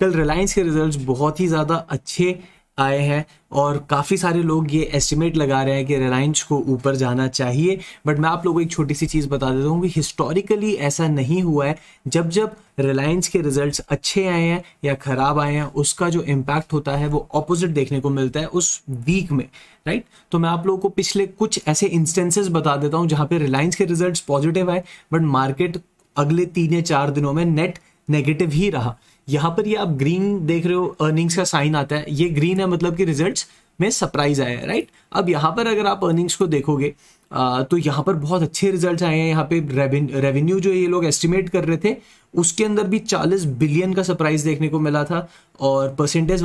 कल रिलायंस के रिजल्ट्स बहुत ही ज़्यादा अच्छे आए हैं और काफ़ी सारे लोग ये एस्टिमेट लगा रहे हैं कि रिलायंस को ऊपर जाना चाहिए बट मैं आप लोगों को एक छोटी सी चीज़ बता देता हूँ कि हिस्टोरिकली ऐसा नहीं हुआ है जब जब रिलायंस के रिजल्ट्स अच्छे आए हैं या ख़राब आए हैं उसका जो इम्पैक्ट होता है वो ऑपोजिट देखने को मिलता है उस वीक में राइट तो मैं आप लोगों को पिछले कुछ ऐसे इंस्टेंसेस बता देता हूँ जहाँ पर रिलायंस के रिजल्ट पॉजिटिव आए बट मार्केट अगले तीन या चार दिनों में नेट नेगेटिव ही रहा यहाँ पर ये आप ग्रीन देख रहे हो अर्निंग्स का साइन आता है ये ग्रीन है मतलब कि रिजल्ट्स में सरप्राइज आया है राइट अब यहाँ पर अगर आप अर्निंग्स को देखोगे आ, तो यहाँ पर बहुत अच्छे रिजल्ट आए हैं यहाँ पे रेवेन्यू जो ये लोग एस्टिमेट कर रहे थे उसके अंदर भी 40 बिलियन का सरप्राइज देखने को मिला था और परसेंटेज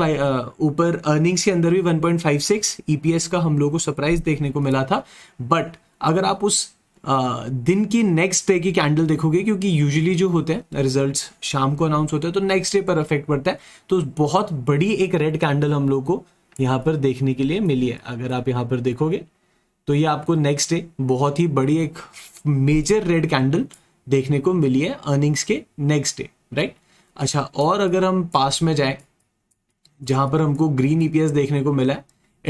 ऊपर अर्निंग्स के अंदर भी 1.56 ईपीएस e का हम लोग को सरप्राइज देखने को मिला था बट अगर आप उस दिन की नेक्स्ट डे की कैंडल देखोगे क्योंकि यूजुअली जो होते हैं रिजल्ट्स शाम को अनाउंस होते हैं तो नेक्स्ट डे पर अफेक्ट पड़ता है तो बहुत बड़ी एक रेड कैंडल हम लोग को यहाँ पर देखने के लिए मिली है अगर आप यहाँ पर देखोगे तो ये आपको नेक्स्ट डे बहुत ही बड़ी एक मेजर रेड कैंडल देखने को मिली है अर्निंग्स के नेक्स्ट डे राइट अच्छा और अगर हम पास में जाए जहां पर हमको ग्रीन ईपीएस e देखने को मिला है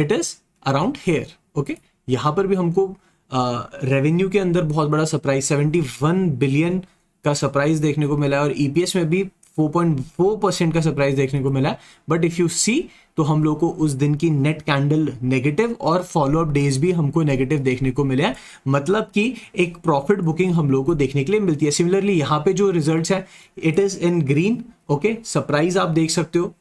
it is around here okay यहां पर भी हमको रेवेन्यू के अंदर बहुत बड़ा सरप्राइज 71 बिलियन का सरप्राइज देखने को मिला है और ईपीएस e में भी 4.4 परसेंट का सरप्राइज देखने को मिला है बट इफ यू सी तो हम लोग को उस दिन की नेट कैंडल नेगेटिव और फॉलो अप डेज भी हमको नेगेटिव देखने को मिले मतलब कि एक प्रॉफिट बुकिंग हम लोग को देखने के लिए मिलती है सिमिलरली यहाँ पे जो रिजल्ट है it is in green okay surprise आप देख सकते हो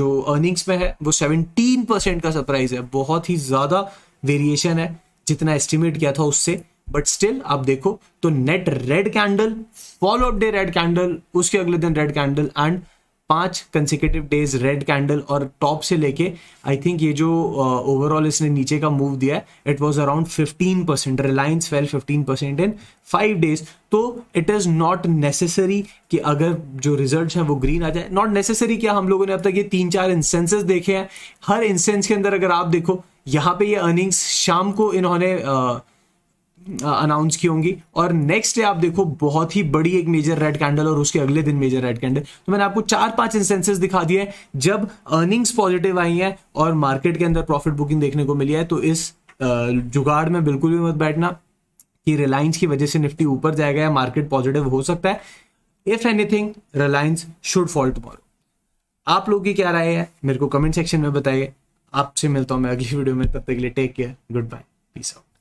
जो अर्निंग्स में है वो 17 परसेंट का सरप्राइज है बहुत ही ज्यादा वेरिएशन है जितना एस्टिमेट किया था उससे बट स्टिल आप देखो तो net red candle follow up day red candle उसके अगले दिन रेड कैंडल एंड पांच कंसिकेटिव डेज रेड कैंडल और टॉप से लेके आई थिंक ये जो ओवरऑल uh, इसने नीचे का मूव दिया है it was around 15 percent Reliance fell 15 percent in five days तो इट इज़ नॉट नेसेसरी कि अगर जो रिजल्ट हैं वो ग्रीन आ जाए नॉट नेसेसरी क्या हम लोगों ने अब तक ये तीन चार इंस्टेंसेस देखे हैं हर इंस्टेंस के अंदर अगर आप देखो यहाँ पे ये अर्निंग्स शाम को इन्होंने अनाउंस की होंगी और नेक्स्ट डे आप देखो बहुत ही बड़ी एक मेजर रेड कैंडल और उसके अगले दिन मेजर रेड कैंडल तो मैंने आपको चार पांच इंस्टेंसेस दिखा दिए जब अर्निंग्स पॉजिटिव आई हैं और मार्केट के अंदर प्रॉफिट बुकिंग देखने को मिली है तो इस जुगाड़ में बिल्कुल भी मत बैठना कि रिलायंस की वजह से निफ्टी ऊपर जाएगा या मार्केट पॉजिटिव हो सकता है if anything Reliance should fall tomorrow आप लोग की क्या राय है मेरे को कमेंट सेक्शन में बताइए आपसे मिलता हूँ मैं अगली वीडियो में तब तक के लिए take care goodbye peace out